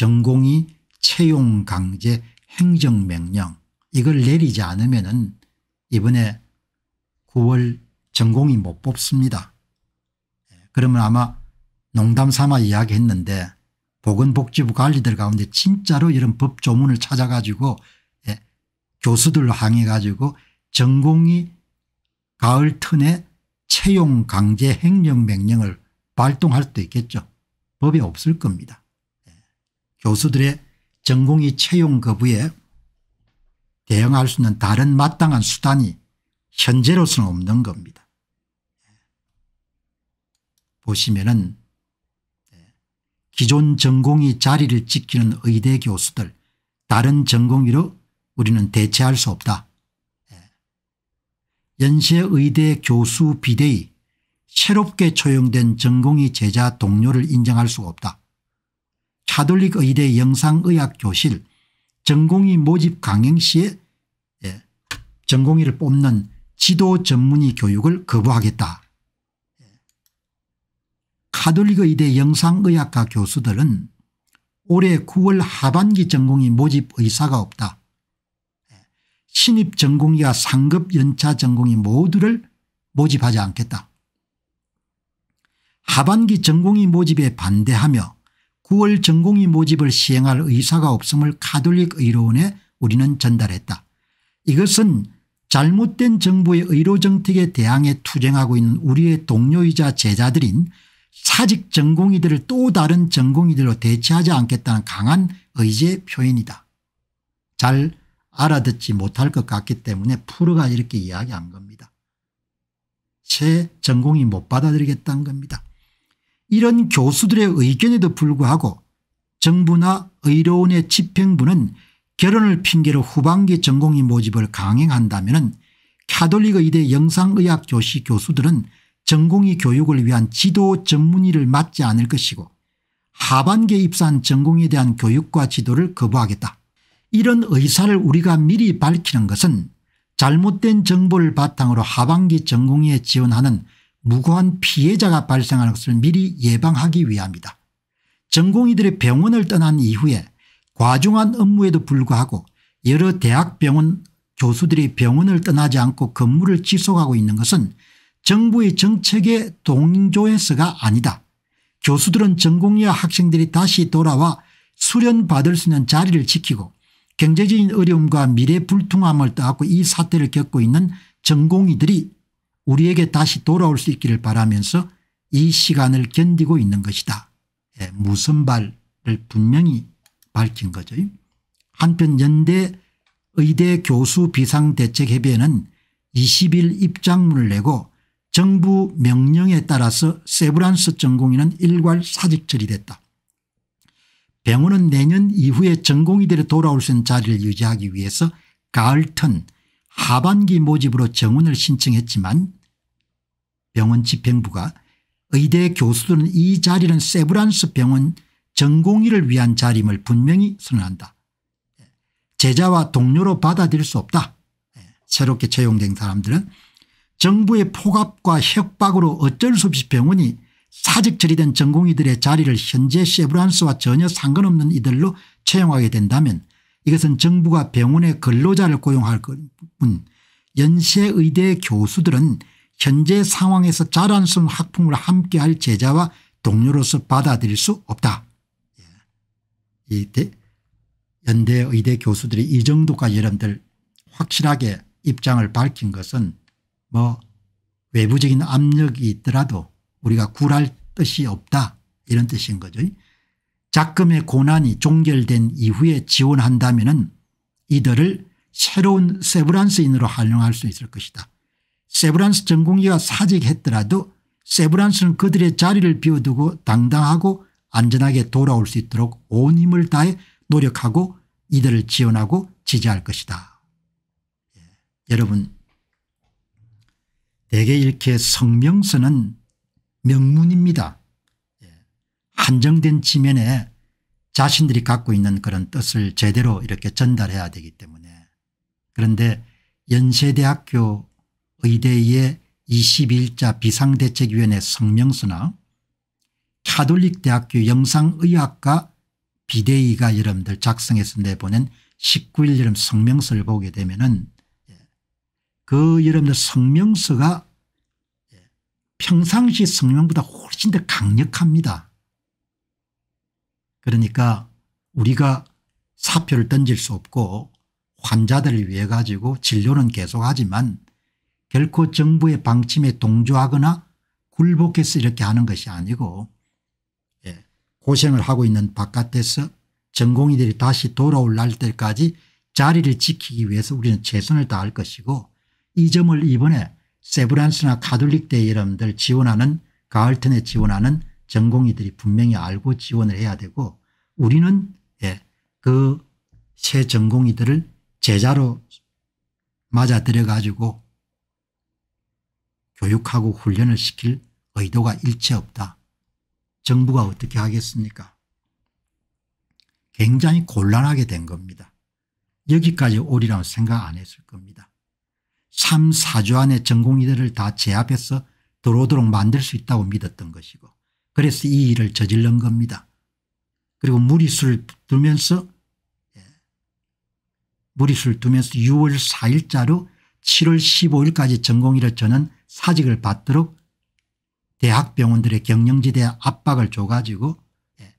전공이 채용 강제 행정명령 이걸 내리지 않으면 은 이번에 9월 전공이 못 뽑습니다. 예, 그러면 아마 농담 삼아 이야기했는데 보건복지부 관리들 가운데 진짜로 이런 법 조문을 찾아가지고 예, 교수들로 항해가지고 전공이 가을 틈에 채용 강제 행정 명령을 발동할 수도 있겠죠. 법이 없을 겁니다. 교수들의 전공의 채용 거부에 대응할 수 있는 다른 마땅한 수단이 현재로서는 없는 겁니다. 보시면은 기존 전공의 자리를 지키는 의대 교수들 다른 전공의로 우리는 대체할 수 없다. 연세의대 교수 비대위 새롭게 초용된 전공의 제자 동료를 인정할 수가 없다. 카톨릭 의대 영상의학 교실 전공의 모집 강행 시에 예, 전공의를 뽑는 지도 전문의 교육을 거부하겠다. 카톨릭 예. 의대 영상의학과 교수들은 올해 9월 하반기 전공의 모집 의사가 없다. 예. 신입 전공의와 상급 연차 전공의 모두를 모집하지 않겠다. 하반기 전공의 모집에 반대하며 9월 전공의 모집을 시행할 의사가 없음을 카톨릭 의료원에 우리는 전달했다. 이것은 잘못된 정부의 의료정책에 대항해 투쟁하고 있는 우리의 동료이자 제자들인 사직 전공의들을 또 다른 전공의들로 대체하지 않겠다는 강한 의지의 표현이다. 잘 알아듣지 못할 것 같기 때문에 프로가 이렇게 이야기한 겁니다. 새 전공이 못 받아들이겠다는 겁니다. 이런 교수들의 의견에도 불구하고 정부나 의료원의 집행부는 결혼을 핑계로 후반기 전공의 모집을 강행한다면 카톨릭 의대 영상의학 교시 교수들은 전공의 교육을 위한 지도 전문의를 맡지 않을 것이고 하반기에 입사한 전공에 대한 교육과 지도를 거부하겠다. 이런 의사를 우리가 미리 밝히는 것은 잘못된 정보를 바탕으로 하반기 전공의에 지원하는 무고한 피해자가 발생하는 것을 미리 예방하기 위함이다. 전공의들이 병원을 떠난 이후에 과중한 업무에도 불구하고 여러 대학병원 교수들이 병원을 떠나지 않고 근무를 지속하고 있는 것은 정부의 정책에 동조해서가 아니다. 교수들은 전공의와 학생들이 다시 돌아와 수련받을 수 있는 자리를 지키고 경제적인 어려움과 미래 불통함을 떠안고 이 사태를 겪고 있는 전공의들이 우리에게 다시 돌아올 수 있기를 바라면서 이 시간을 견디고 있는 것이다. 예, 무슨말을 분명히 밝힌 거죠. 한편 연대 의대 교수 비상대책협의회는 20일 입장문을 내고 정부 명령에 따라서 세브란스 전공의는 일괄 사직 처리됐다. 병원은 내년 이후에 전공의들이 돌아올 수 있는 자리를 유지하기 위해서 가을턴 하반기 모집으로 정원을 신청했지만 병원 집행부가 의대 교수들은 이 자리는 세브란스 병원 전공의를 위한 자리임을 분명히 선언한다. 제자와 동료로 받아들일 수 없다. 예, 새롭게 채용된 사람들은 정부의 포갑과 협박으로 어쩔 수 없이 병원이 사직 처리된 전공의들의 자리를 현재 세브란스와 전혀 상관없는 이들로 채용하게 된다면 이것은 정부가 병원의 근로자를 고용할 뿐 연세의대 교수들은 현재 상황에서 자랑스러운 학풍을 함께할 제자와 동료로서 받아들일 수 없다. 예. 이 연대 의대 교수들이 이 정도까지 여러분들 확실하게 입장을 밝힌 것은 뭐 외부적인 압력이 있더라도 우리가 굴할 뜻이 없다 이런 뜻인 거죠. 작금의 고난이 종결된 이후에 지원한다면 이들을 새로운 세브란스인으로 활용할 수 있을 것이다. 세브란스 전공의가 사직했더라도 세브란스는 그들의 자리를 비워두고 당당하고 안전하게 돌아올 수 있도록 온 힘을 다해 노력하고 이들을 지원하고 지지할 것이다. 예. 여러분 대개 이렇게 성명서는 명문입니다. 예. 한정된 지면에 자신들이 갖고 있는 그런 뜻을 제대로 이렇게 전달해야 되기 때문에 그런데 연세대학교 의대의 21자 비상대책위원회 성명서나 카톨릭대학교 영상의학과 비대위가 여러분들 작성해서 내보낸 19일 여름 성명서를 보게 되면은 예, 그 여러분들 성명서가 예, 평상시 성명보다 훨씬 더 강력합니다. 그러니까 우리가 사표를 던질 수 없고 환자들을 위해 가지고 진료는 계속하지만 결코 정부의 방침에 동조하거나 굴복해서 이렇게 하는 것이 아니고 예, 고생을 하고 있는 바깥에서 전공의들이 다시 돌아올 날 때까지 자리를 지키기 위해서 우리는 최선을 다할 것이고 이 점을 이번에 세브란스나 카톨릭대 여러분들 지원하는 가을턴에 지원하는 전공의들이 분명히 알고 지원을 해야 되고 우리는 예, 그 새 전공의들을 제자로 맞아들여 가지고 교육하고 훈련을 시킬 의도가 일체 없다. 정부가 어떻게 하겠습니까 굉장히 곤란하게 된 겁니다. 여기까지 오리라고 생각 안 했을 겁니다. 3, 4주 안에 전공의들을 다 제압해서 들어오도록 만들 수 있다고 믿었던 것이고 그래서 이 일을 저질른 겁니다. 그리고 무리수를 두면서 무리수를 예, 두면서 6월 4일자로 7월 15일까지 전공의를 저는 사직을 받도록 대학병원들의 경영지대에 압박을 줘가지고 예,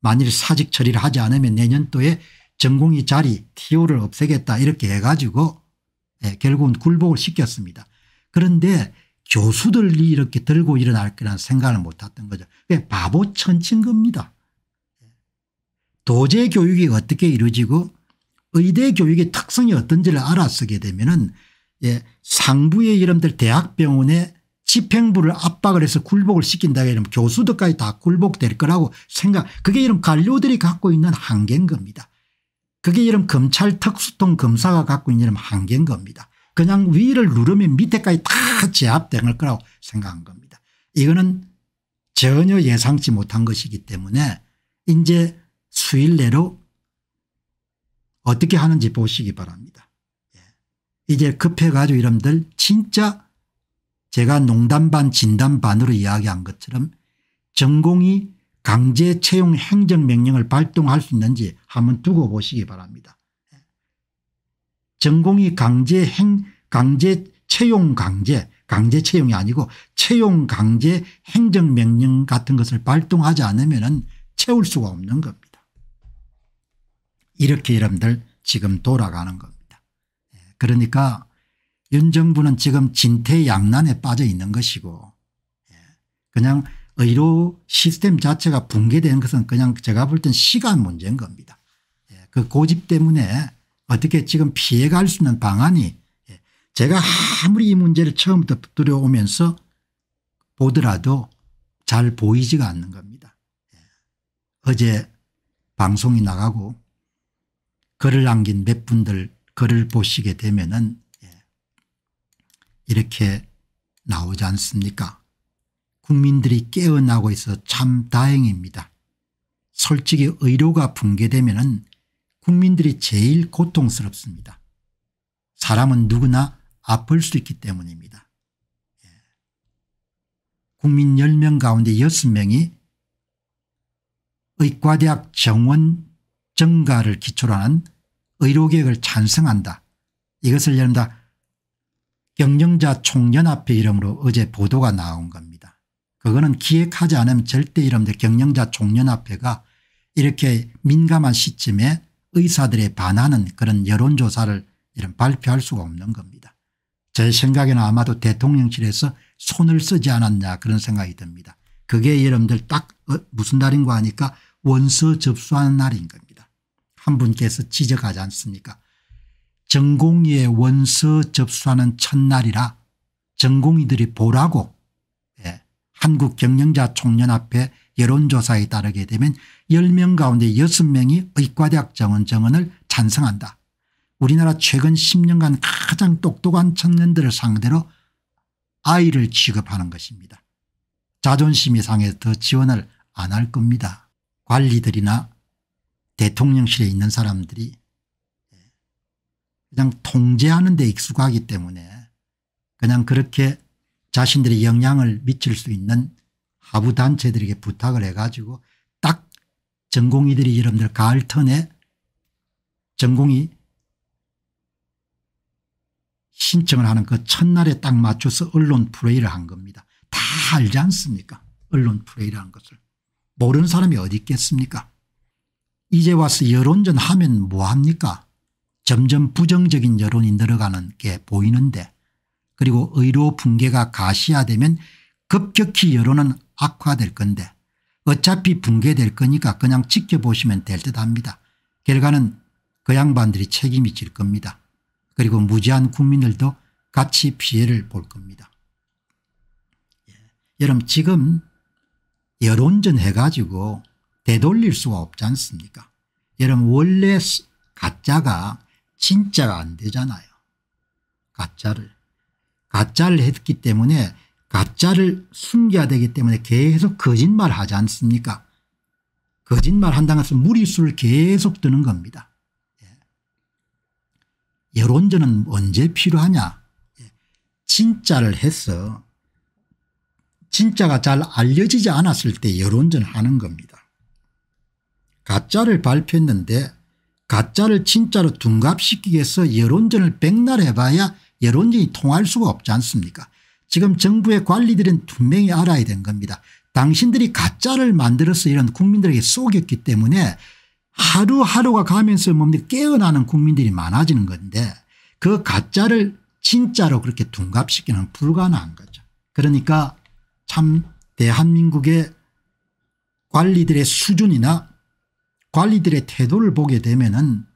만일 사직 처리를 하지 않으면 내년도에 전공의 자리 TO를 없애겠다 이렇게 해가지고 예, 결국은 굴복을 시켰습니다. 그런데 교수들이 이렇게 들고 일어날 거라는 생각을 못했던 거죠. 바보 천친 겁니다. 도제 교육이 어떻게 이루어지고 의대 교육의 특성이 어떤지를 알아쓰게 되면 은 예, 상부의 이름들 대학병원에 집행부를 압박을 해서 굴복을 시킨다 이러면 교수들까지 다 굴복될 거라고 생각 그게 이런 관료들이 갖고 있는 한계인 겁니다. 그게 이런 검찰 특수통 검사가 갖고 있는 이런 한계인 겁니다. 그냥 위를 누르면 밑에까지 다 제압될 거라고 생각한 겁니다. 이거는 전혀 예상치 못한 것이기 때문에 이제 수일 내로 어떻게 하는지 보시기 바랍니다. 이제 급해가지고 여러들 진짜 제가 농담반 진담반으로 이야기한 것처럼 전공이 강제 채용 행정명령을 발동할 수 있는지 한번 두고 보시기 바랍니다. 전공이 강제 행 강제 채용 강제 강제 채용이 아니고 채용 강제 행정명령 같은 것을 발동하지 않으면 채울 수가 없는 겁니다. 이렇게 여러분들 지금 돌아가는 겁니다. 그러니까 윤 정부는 지금 진퇴양난에 빠져 있는 것이고 예, 그냥 의료 시스템 자체가 붕괴된 것은 그냥 제가 볼 땐 시간 문제인 겁니다. 예, 그 고집 때문에 어떻게 지금 피해갈 수 있는 방안이 예, 제가 아무리 이 문제를 처음부터 들여오면서 보더라도 잘 보이지가 않는 겁니다. 어제 방송이 나가고 글을 남긴 몇 분들 글을 보시게 되면은 예, 이렇게 나오지 않습니까? 국민들이 깨어나고 있어 참 다행입니다. 솔직히 의료가 붕괴되면 국민들이 제일 고통스럽습니다. 사람은 누구나 아플 수 있기 때문입니다. 예. 국민 10명 가운데 6명이 의과대학 정원 증가를 기초로 한 의료개혁을 찬성한다. 이것을 예를 들어 경영자 총연합회 이름으로 어제 보도가 나온 겁니다. 그거는 기획하지 않으면 절대 이름인데 경영자 총연합회가 이렇게 민감한 시점에 의사들의 반하는 그런 여론조사를 이런 발표할 수가 없는 겁니다. 제 생각에는 아마도 대통령실에서 손을 쓰지 않았냐 그런 생각이 듭니다. 그게 여러분들 딱 어, 무슨 날인가 하니까 원서 접수하는 날인 겁니다. 한 분께서 지적하지 않습니까 전공의의 원서 접수하는 첫날이라 전공의들이 보라고 예. 한국경영자 총련 앞에 여론조사에 따르게 되면 10명 가운데 6명이 의과대학 정원 정원을 찬성한다. 우리나라 최근 10년간 가장 똑똑한 청년들을 상대로 아이를 취급하는 것입니다. 자존심이 상해 더 지원을 안 할 겁니다. 관리들이나 대통령실에 있는 사람들이 그냥 통제하는 데 익숙하기 때문에 그냥 그렇게 자신들의 영향을 미칠 수 있는 하부단체들에게 부탁을 해가지고 딱 전공의들이 여러분들 가을 턴에 전공이 신청을 하는 그 첫날에 딱 맞춰서 언론 플레이를 한 겁니다. 다 알지 않습니까 언론 플레이라는 것을. 모르는 사람이 어디 있겠습니까 이제 와서 여론전 하면 뭐합니까 점점 부정적인 여론이 늘어가는 게 보이는데 그리고 의료 붕괴가 가시화되면 급격히 여론은 악화될 건데 어차피 붕괴될 거니까 그냥 지켜보시면 될 듯합니다. 결과는 그 양반들이 책임이 질 겁니다. 그리고 무지한 국민들도 같이 피해를 볼 겁니다. 예. 여러분 지금 여론전 해가지고 되돌릴 수가 없지 않습니까 여러분 원래 가짜가 진짜가 안 되잖아요. 가짜를. 가짜를 했기 때문에 가짜를 숨겨야 되기 때문에 계속 거짓말 하지 않습니까 거짓말 한다는 것은 무리수를 계속 드는 겁니다. 예. 여론전은 언제 필요하냐 예. 진짜를 해서 진짜가 잘 알려지지 않았을 때 여론전 하는 겁니다. 가짜를 발표했는데 가짜를 진짜로 둔갑시키기위해서 여론전을 백날 해봐야 여론전이 통할 수가 없지 않습니까 지금 정부의 관리들은 분명히 알아야 된 겁니다. 당신들이 가짜를 만들어서 이런 국민들에게 속였기 때문에 하루하루가 가면서 뭡니까 깨어나는 국민들이 많아지는 건데 그 가짜를 진짜로 그렇게 둔갑시키는 불가능한 거죠. 그러니까 참 대한민국의 관리들의 수준이나 관리들의 태도를 보게 되면은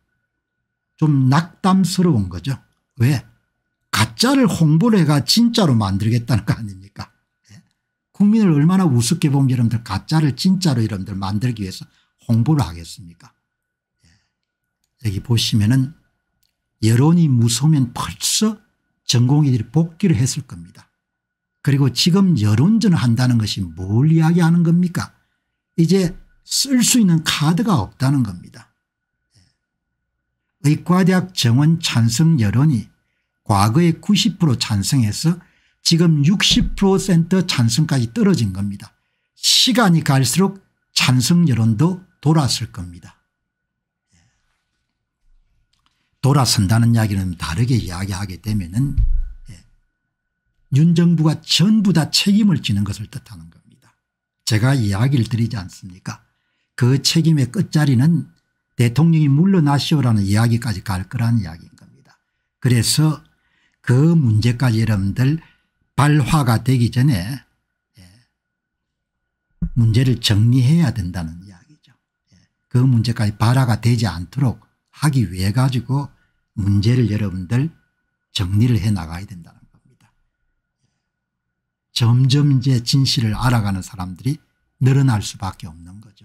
좀 낙담스러운 거죠. 왜? 가짜를 홍보를 해가 진짜로 만들겠다는 거 아닙니까? 예. 국민을 얼마나 우습게 본 여러분들 가짜를 진짜로 여러분들 만들기 위해서 홍보를 하겠습니까? 예. 여기 보시면은 여론이 무서우면 벌써 전공의들이 복귀를 했을 겁니다. 그리고 지금 여론전을 한다는 것이 뭘 이야기하는 겁니까? 이제 쓸수 있는 카드가 없다는 겁니다. 의과대학 정원 찬성 여론이 과거의 90%찬성해서 지금 60% 찬성까지 떨어진 겁니다. 시간이 갈수록 찬성 여론도 돌았을 겁니다. 돌아선다는 이야기는 다르게 이야기하게 되면 은윤 예, 정부가 전부 다 책임을 지는 것을 뜻하는 겁니다. 제가 이야기를 드리지 않습니까 그 책임의 끝자리는 대통령이 물러나시오라는 이야기까지 갈 거라는 이야기인 겁니다. 그래서 그 문제까지 여러분들 발화가 되기 전에 예, 문제를 정리해야 된다는 이야기죠. 예, 그 문제까지 발화가 되지 않도록 하기 위해 가지고 문제를 여러분들 정리를 해 나가야 된다는 겁니다. 점점 이제 진실을 알아가는 사람들이 늘어날 수밖에 없는 거죠.